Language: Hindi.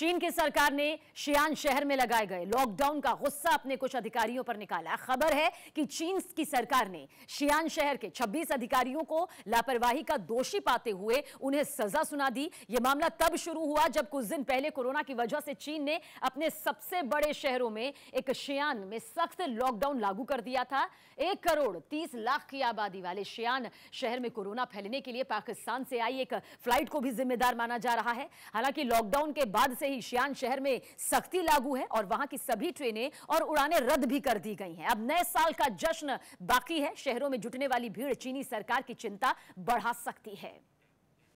चीन की सरकार ने शियान शहर में लगाए गए लॉकडाउन का गुस्सा अपने कुछ अधिकारियों पर निकाला खबर है कि चीन की सरकार ने शियान शहर के 26 अधिकारियों को लापरवाही का दोषी पाते हुए उन्हें सजा सुना दी यह मामला तब शुरू हुआ जब कुछ दिन पहले कोरोना की वजह से चीन ने अपने सबसे बड़े शहरों में एक शियान में सख्त लॉकडाउन लागू कर दिया था एक करोड़ तीस लाख की आबादी वाले शियान शहर में कोरोना फैलने के लिए पाकिस्तान से आई एक फ्लाइट को भी जिम्मेदार माना जा रहा है हालांकि लॉकडाउन के बाद से ही शियान शहर में सख्ती लागू है और वहां की सभी ट्रेनें और उड़ानें रद्द भी कर दी गई हैं अब नए साल का जश्न बाकी है शहरों में जुटने वाली भीड़ चीनी सरकार की चिंता बढ़ा सकती है